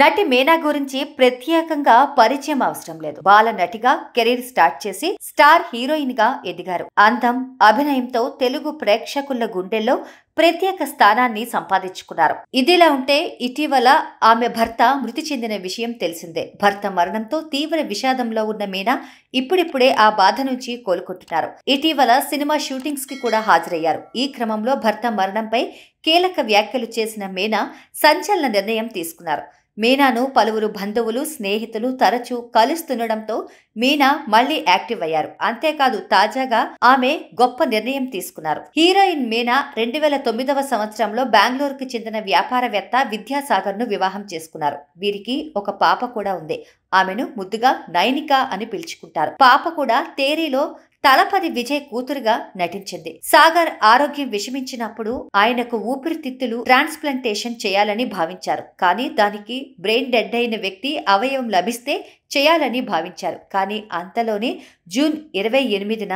నటి మేనా గురించి ప్రత్యేకంగా పరిచయం అవసరం లేదు బాల నటిగా కెరీర్ స్టార్ట్ చేసి స్టార్ హీరోయిన్ గా ఎదిగారు అందం అభినయంతో తెలుగు ప్రేక్షకుల గుండెల్లో ప్రత్యేక స్థానాన్ని సంపాదించుకున్నారు ఇదిలా ఉంటే ఇటీవల ఆమె భర్త మృతి చెందిన విషయం తెలిసిందే భర్త మరణంతో తీవ్ర విషాదంలో ఉన్న మీనా ఇప్పుడిప్పుడే ఆ బాధ నుంచి కోలుకుంటున్నారు ఇటీవల సినిమా షూటింగ్స్ కి కూడా హాజరయ్యారు ఈ క్రమంలో భర్త మరణంపై కీలక వ్యాఖ్యలు చేసిన మీనా సంచలన నిర్ణయం తీసుకున్నారు మీనాను పలువురు బంధువులు స్నేహితులు తరచూ కలుస్తుండడంతో మీనా మళ్లీ యాక్టివ్ అయ్యారు అంతేకాదు తాజాగా ఆమె గొప్ప నిర్ణయం తీసుకున్నారు హీరోయిన్ మీనా రెండు వేల తొమ్మిదవ సంవత్సరంలో బెంగళూరుకు చెందిన వ్యాపారవేత్త విద్యాసాగర్ను వివాహం చేసుకున్నారు వీరికి ఒక పాప కూడా ఉంది ఆమెను ముద్దుగా నైనిక అని పిలుచుకుంటారు పాప కూడా తేరీలో తలపది విజయ్ కూతురుగా నటించింది సాగర్ ఆరోగ్యం విషమించినప్పుడు ఆయనకు ఊపిరితిత్తులు ట్రాన్స్ప్లాంటేషన్ చేయాలని భావించారు కానీ దానికి బ్రెయిన్ డెడ్ అయిన వ్యక్తి అవయవం లభిస్తే చేయాలని భావించారు కానీ అంతలోనే జూన్ ఇరవై ఎనిమిదిన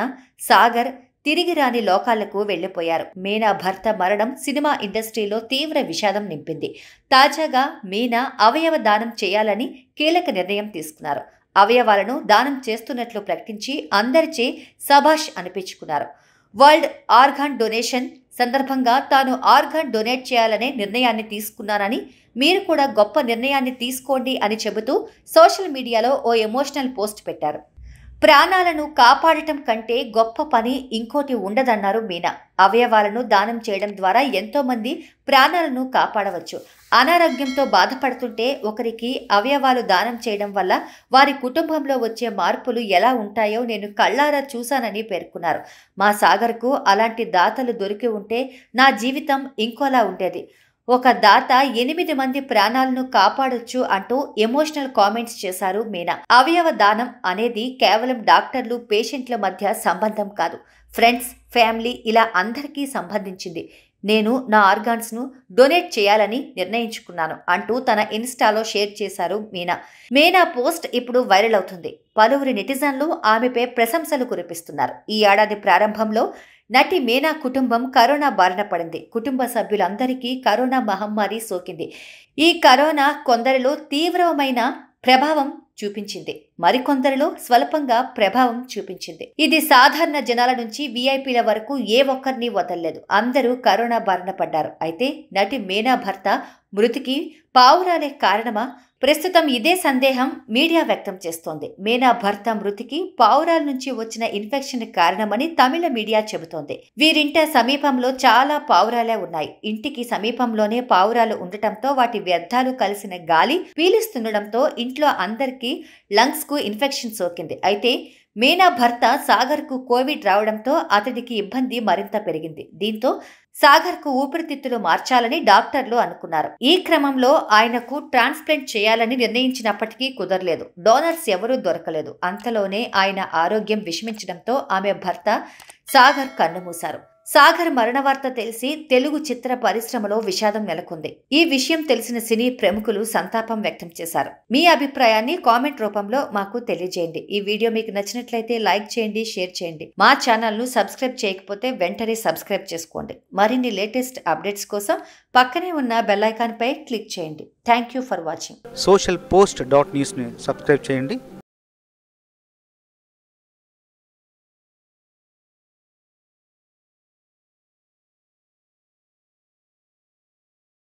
సాగర్ తిరిగి రాని లోకాలకు వెళ్లిపోయారు మీనా భర్త మరణం సినిమా ఇండస్ట్రీలో తీవ్ర విషాదం నింపింది తాజాగా మీనా అవయవ దానం చేయాలని కీలక నిర్ణయం తీసుకున్నారు అవయవాలను దానం చేస్తున్నట్లు ప్రకటించి అందరిచే సభాష్ అనిపించుకున్నారు వరల్డ్ ఆర్గాన్ డొనేషన్ సందర్భంగా తాను ఆర్గాన్ డొనేట్ చేయాలనే నిర్ణయాన్ని తీసుకున్నానని మీరు కూడా గొప్ప నిర్ణయాన్ని తీసుకోండి అని చెబుతూ సోషల్ మీడియాలో ఓ ఎమోషనల్ పోస్ట్ పెట్టారు ప్రాణాలను కాపాడటం కంటే గొప్ప పని ఇంకోటి ఉండదన్నారు మీనా అవయవాలను దానం చేయడం ద్వారా ఎంతోమంది ప్రాణాలను కాపాడవచ్చు అనారోగ్యంతో బాధపడుతుంటే ఒకరికి అవయవాలు దానం చేయడం వల్ల వారి కుటుంబంలో వచ్చే మార్పులు ఎలా ఉంటాయో నేను కళ్ళారా చూశానని పేర్కొన్నారు మా సాగర్కు అలాంటి దాతలు దొరికి ఉంటే నా జీవితం ఇంకోలా ఉండేది ఒక దాత ఎనిమిది మంది ప్రాణాలను కాపాడొచ్చు అంటూ ఎమోషనల్ కామెంట్స్ చేశారు మీనా అవయవ దానం అనేది కేవలం డాక్టర్లు పేషెంట్ల మధ్య సంబంధం కాదు ఫ్రెండ్స్ ఫ్యామిలీ ఇలా అందరికీ సంబంధించింది నేను నా ఆర్గాన్స్ను డొనేట్ చేయాలని నిర్ణయించుకున్నాను అంటూ తన ఇన్స్టాలో షేర్ చేశారు మీనా మీనా పోస్ట్ ఇప్పుడు వైరల్ అవుతుంది పలువురు నెటిజన్లు ఆమెపై ప్రశంసలు కురిపిస్తున్నారు ఈ ఏడాది ప్రారంభంలో నటి మేనా కుటుంబం కరోనా బారిన పడింది కుటుంబ సభ్యులందరికీ కరోనా మహమ్మారి సోకింది ఈ కరోనా కొందరిలో తీవ్రమైన ప్రభావం చూపించింది మరికొందరిలో స్వల్పంగా ప్రభావం చూపించింది ఇది సాధారణ జనాల నుంచి వీఐపీల వరకు ఏ ఒక్కరిని వదలలేదు అందరూ కరోనా బారిన పడ్డారు అయితే నటి మేనా భర్త మృతికి పావురాలే కారణమా ప్రస్తుతం ఇదే సందేహం మీడియా వ్యక్తం చేస్తోంది మీనా భర్త మృతికి పావురాల నుంచి వచ్చిన ఇన్ఫెక్షన్ కారణమని తమిళ మీడియా చెబుతోంది వీరింట సమీపంలో చాలా పావురాలే ఉన్నాయి ఇంటికి సమీపంలోనే పావురాలు ఉండటంతో వాటి వ్యర్థాలు కలిసిన గాలి పీలుస్తుండటంతో ఇంట్లో అందరికీ లంగ్స్ కు ఇన్ఫెక్షన్ సోకింది అయితే మీనా భర్త సాగర్కు కోవిడ్ రావడంతో అతడికి ఇబ్బంది మరింత పెరిగింది దీంతో సాగర్కు ఊపిరితిత్తులు మార్చాలని డాక్టర్లు అనుకున్నారు ఈ క్రమంలో ఆయనకు ట్రాన్స్ప్లాంట్ చేయాలని నిర్ణయించినప్పటికీ కుదరలేదు డోనర్స్ ఎవరూ దొరకలేదు అంతలోనే ఆయన ఆరోగ్యం విషమించడంతో ఆమె భర్త సాగర్ కన్నుమూశారు సాగర్ మరణ వార్త తెలిసి తెలుగు చిత్ర పరిశ్రమలో విషాదం నెలకొంది ఈ విషయం తెలిసిన సినీ ప్రముఖులు సంతాపం వ్యక్తం చేశారు మీ అభిప్రాయాన్ని కామెంట్ రూపంలో మాకు తెలియజేయండి ఈ వీడియో మీకు నచ్చినట్లయితే లైక్ చేయండి షేర్ చేయండి మా ఛానల్ను సబ్స్క్రైబ్ చేయకపోతే వెంటనే సబ్స్క్రైబ్ చేసుకోండి మరిన్ని లేటెస్ట్ అప్డేట్స్ కోసం పక్కనే ఉన్న బెల్ పై క్లిక్ చేయండి thank you for watching social post dot subscribe చేయండి